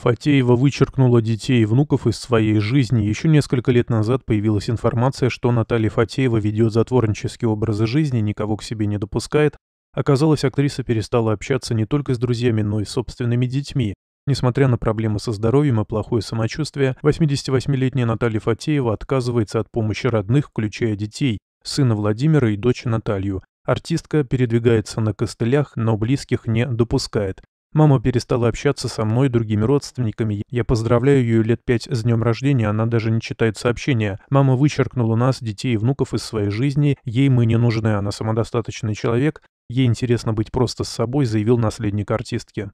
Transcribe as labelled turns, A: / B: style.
A: Фатеева вычеркнула детей и внуков из своей жизни. Еще несколько лет назад появилась информация, что Наталья Фатеева ведет затворнический образ жизни, никого к себе не допускает. Оказалось, актриса перестала общаться не только с друзьями, но и с собственными детьми. Несмотря на проблемы со здоровьем и плохое самочувствие, 88-летняя Наталья Фатеева отказывается от помощи родных, включая детей, сына Владимира и дочь Наталью. Артистка передвигается на костылях, но близких не допускает. Мама перестала общаться со мной и другими родственниками. Я поздравляю ее лет пять с днем рождения, она даже не читает сообщения. Мама вычеркнула нас, детей и внуков из своей жизни. Ей мы не нужны, она самодостаточный человек. Ей интересно быть просто с собой, заявил наследник артистки.